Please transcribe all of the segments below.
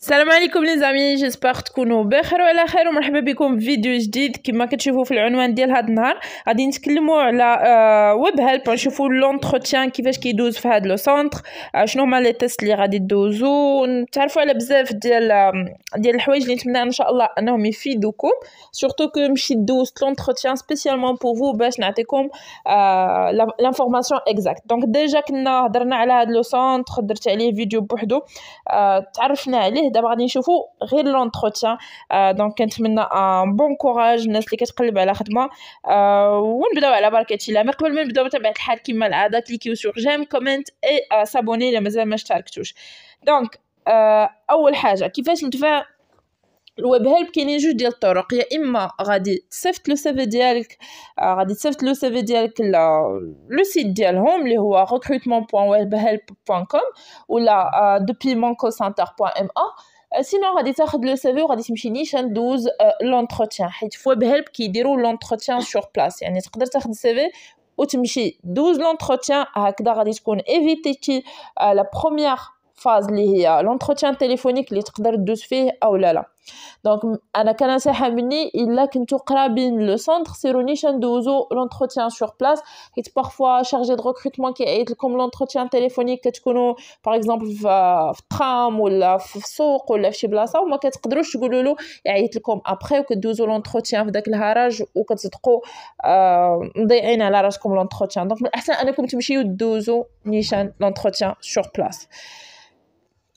السلام عليكم لي زامي جيسبر تكونوا بخير وعلى خير ومرحبا بكم في فيديو جديد كما كتشوفوا في العنوان ديال هذا النهار غادي نتكلموا على آه، ويب هيلب نشوفوا لونتروتيان كيفاش كيدوز في هذا لو سونتر آه، شنو هما لي تيست اللي غادي دوزو تعرفوا على بزاف ديال ديال الحوايج اللي نتمنى ان شاء الله انهم يفيدوكم سورتو كو مشيت دوزت لونتروتيان سبيسيالمون بور فو باش نعطيكم آه لانفورماسيون اكزاكت دونك ديجا كنا هضرنا على هذا لو سونتر درت عليه فيديو بوحدو آه، تعرفنا عليه عليه دابا غادي نشوفوا غير لونتروتيان آه دونك كنتمنى ان بون كوراج الناس اللي كتقلب على خدمه آه ونبداو على بركه الله من قبل ما نبداو بطبيعه الحال كما العاده كليكيو سوغ جيم كومنت اي آه سابوني الا مازال ما اشتركتوش دونك آه اول حاجه كيفاش نتفاهم الويب هيلب كاينين جوج ديال الطرق يا اما غادي تصيفط لو سيفي ديالك آه، غادي تصيفط لو سيفي ديالك لو سيت ديالهم اللي هو recruitment.webhelp.com ولا آه، depuis moncocenter.ma سينو آه، غادي تاخد لو سيفي وغادي تمشي نيشان دوز لونتروتيان حيت في ويب هيلب كيديروا لونتروتيان سور بلاس يعني تقدر تاخد السيفي وتمشي دوز لونتروتيان هكذا غادي تكون ايفيتيتي لا بروميير phase li hiya l'entretien téléphonique li tqdar dous fih aw la la donc ana kananseha mni illa kentu qrabin le centre sirouni chan douzo l'entretien sur place est parfois chargé de recrutement qui est comme l'entretien téléphonique ktkounou par exemple f tram ou la f ou la fchi blasa ou ma le tqoulou lo ya'it lkom après ou kdouzo l'entretien f dak el haraj ou ktsdqou mdayin ala comme l'entretien donc l'ahsan anakom tmchiou douzo nishan l'entretien sur place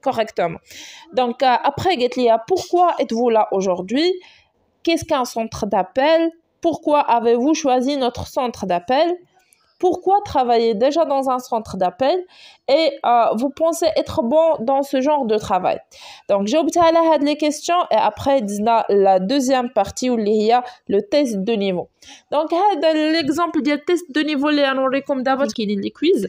correctement. Donc, euh, après Getlia, pourquoi êtes-vous là aujourd'hui Qu'est-ce qu'un centre d'appel Pourquoi avez-vous choisi notre centre d'appel pourquoi travailler déjà dans un centre d'appel et euh, vous pensez être bon dans ce genre de travail. Donc, j'ai obtenu les questions et après, la deuxième partie où il y a le test de niveau. Donc, l'exemple du test de niveau, les qui est les quiz.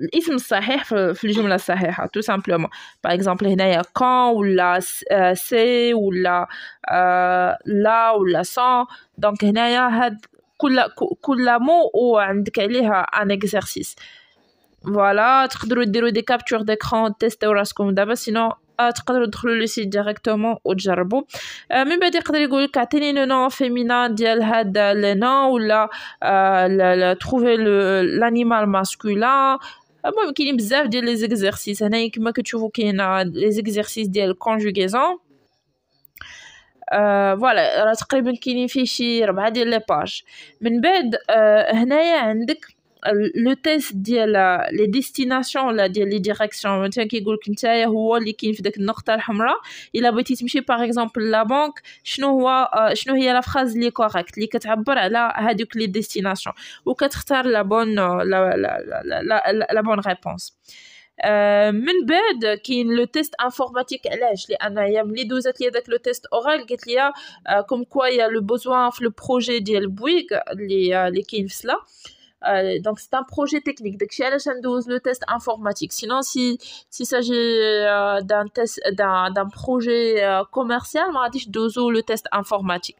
Il y a un peu de temps le faire, tout simplement. Par exemple, il y a quand, ou la c ou la la ou la sans. Donc, il y a un peu de temps pour le faire, ou un exercice. Voilà, tu peux faire des captures d'écran, tester, ou là, sinon, tu peux le faire directement au Jarbo. Mais je vais dire que le nom féminin est le nom, ou là, trouver l'animal masculin. المهم كاينين بزاف ديال لي زيكزارسيس هنايا كما كتشوفوا كاين لي زيكزارسيس ديال الكونجوغيزون فوالا راه تقريبا كاينين فيه شي ربعه ديال لي باج من بعد آه هنايا عندك Euh, le test de la, les destinations de les directions qui par exemple la banque euh, la phrase les destinations ou quatre la bonne euh, la bonne réponse le test informatique كاين لو تيست انفورماتيك علاش لان هي ملي دوزات لي le test oral اورال قالت لي euh, donc c'est un projet technique. Donc chez le test informatique. Sinon, si s'il s'agit euh, d'un test d'un, projet euh, commercial, on vais dire le test informatique.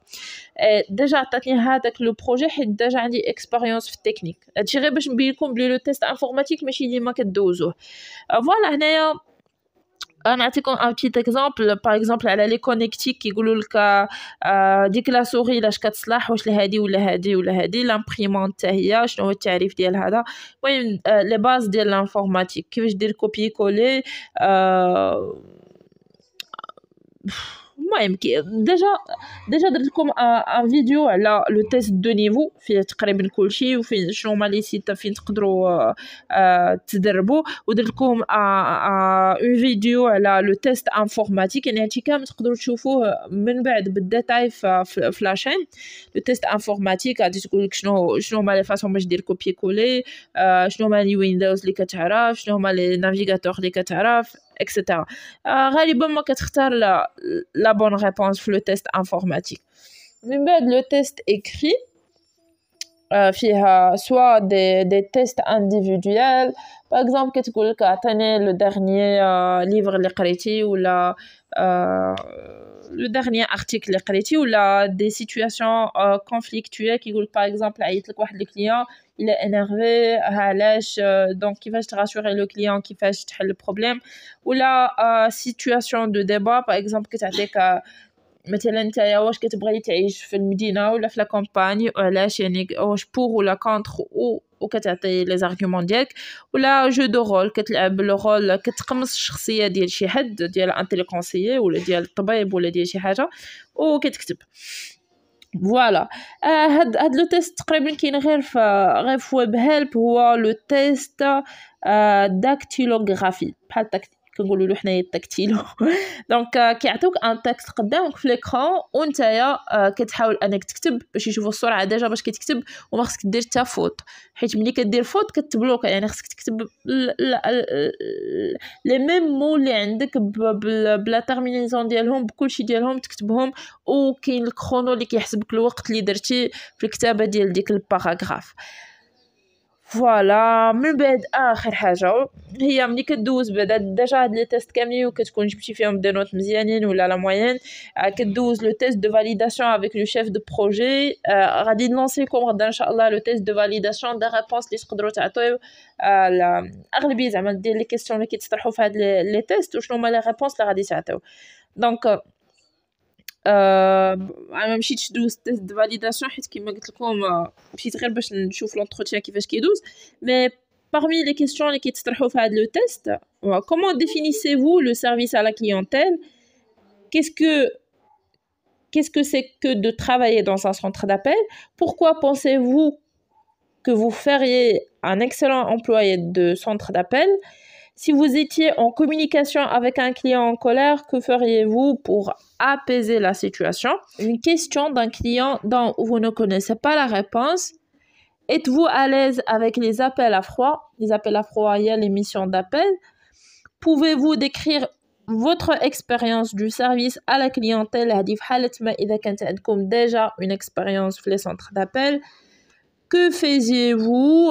Et déjà, avec hein, le projet, j'ai déjà une expérience technique. Je dirais que le test informatique, mais je dis que Voilà, on a un petit exemple par exemple à les connectiques qui euh, que la souris la en ou ou l'imprimante je ne pas de le euh, les bases de l'informatique copier coller euh, المهم كي ديجا ديجا درت لكم ان فيديو على لو تيست دو نيفو فيه تقريبا كلشي وفين شنو هما لي سيت فين تقدروا تدربوا ودرت لكم اون فيديو على لو تيست انفورماتيك يعني هادشي كامل تقدروا تشوفوه من بعد بالديتاي في فلاشين لو تيست انفورماتيك غادي تقول لك شنو شنو هما لي فاصون باش دير كوبي كولي شنو هما لي ويندوز اللي كتعرف شنو هما لي نافيغاتور اللي كتعرف etc. Réellement, moi, la bonne réponse pour le test informatique. Mais ben, le test écrit, euh, soit des tests individuels par exemple que tu que tu as le dernier euh, livre lequel qualité ou euh, le dernier article lequel ou des situations conflictuelles qui par exemple à quoi le client il est énervé à donc il veut te rassurer le client qui fait le problème ou la situation de débat par exemple que tu as fait que مثلا نتايا واش كتبغي تعيش في المدينه ولا في لا كومباني وعلاش يعني واش بور ولا كونتر و وكتعطي لي زارغومون ديالك ولا جو دو رول كتلعب لو رول كتقمص الشخصيه ديال شي حد ديال انتيليكونسيي ولا ديال الطبيب ولا ديال شي حاجه وكتكتب فوالا آه، هاد هاد لو تيست تقريبا كاين غير في غير في ويب هيلب هو لو تيست داكتيلوغرافي آه، بحال كنقولوا له حنايا التكتيلو دونك كيعطيوك ان تكست قدامك في ليكرون وانتيا آه، كتحاول انك تكتب باش يشوفوا السرعه ديجا باش كتكتب وما خصك دير حتى فوت حيت ملي كدير فوت كتبلوك يعني خصك تكتب لي ميم مو اللي عندك بلا تيرمينيزون ديالهم بكلشي ديالهم تكتبهم وكاين الكرونو اللي كيحسبك الوقت اللي درتي في الكتابه ديال ديك الباراغراف فوالا من بعد اخر حاجه هي ملي كدوز بعدا ديجا هاد لي تيست كاملين وكتكون جبتي فيهم دي نوت مزيانين ولا لا موين آه، كدوز لو تيست دو فاليداسيون افيك لو شيف دو بروجي غادي نلونسيكم غدا ان شاء الله لو تيست دو فاليداسيون دا ريبونس اللي تقدروا تعطيو الاغلبيه آه، زعما ديال لي كيسيون اللي كيتطرحوا في هاد لي تيست وشنو هما لي ريبونس اللي غادي تعطيو دونك Euh, انا مشيتش تيست فاليداسيون حيت كيما قلت mais parmi les questions qui sont le test, comment définissez-vous le service à la clientèle Qu'est-ce que qu'est-ce que c'est que de travailler dans un centre d'appel Pourquoi pensez-vous que vous feriez un excellent employé de centre d'appel si vous étiez en communication avec un client en colère, que feriez-vous pour apaiser la situation Une question d'un client dont vous ne connaissez pas la réponse. Êtes-vous à l'aise avec les appels à froid Les appels à froid, il y a les missions d'appel. Pouvez-vous décrire votre expérience du service à la clientèle à déjà une expérience les centres d'appel que faisiez-vous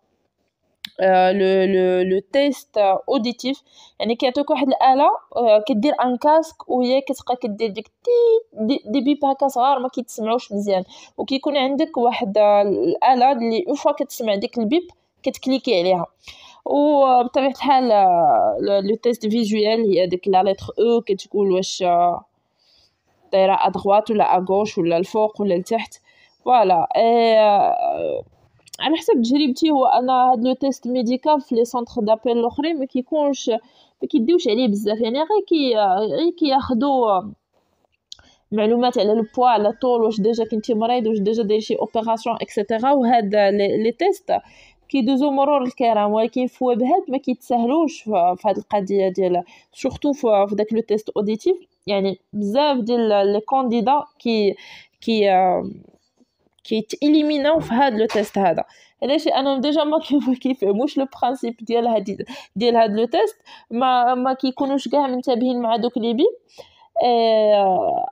لو لو لو تيست اوديتيف يعني كيعطيوك واحد الاله آه، كدير ان كاسك وهي كتبقى كدير ديك تي دي بيب هكا صغار ما كيتسمعوش مزيان وكيكون عندك واحد آه، الاله اللي اون فوا كتسمع ديك البيب كتكليكي عليها وبطبيعه آه، الحال لو تيست فيجوال هي ديك لا لتر او e، كتقول واش دايره ادغوات ولا غوش ولا الفوق ولا لتحت فوالا على حسب تجربتي هو انا هاد لو تيست ميديكال في لي سونتر دابيل الاخرين ما كيكونش ما كيديوش عليه بزاف يعني غير كي غير كياخذوا معلومات على لو على طول واش ديجا كنتي مريض واش ديجا داير شي اوبيراسيون اكسيتيرا وهاد لي تيست كيدوزو مرور الكرام ولكن في وبهات ما كيتسهلوش في هاد القضيه ديال سورتو في داك لو تيست اوديتيف يعني بزاف ديال لي كانديدا كي كي كيتاليميناو في هذا لو تيست هذا علاش لانهم ديجا ما كيفهموش لو برانسيب ديال هاد ديال هاد لو تيست ما ما كيكونوش كاع منتبهين مع دوك لي بيب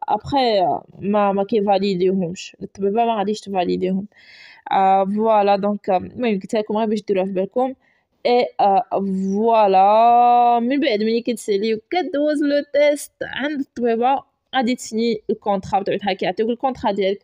ابخي ما ما كيفاليديهمش الطبيبه ما غاديش تفاليديهم فوالا دونك المهم قلت لكم غير باش ديروها في بالكم اي فوالا من بعد ملي كتسالي وكدوز لو تيست عند الطبيبه غادي تسني الكونطرا بطبيعه الحال كيعطيوك الكونطرا ديالك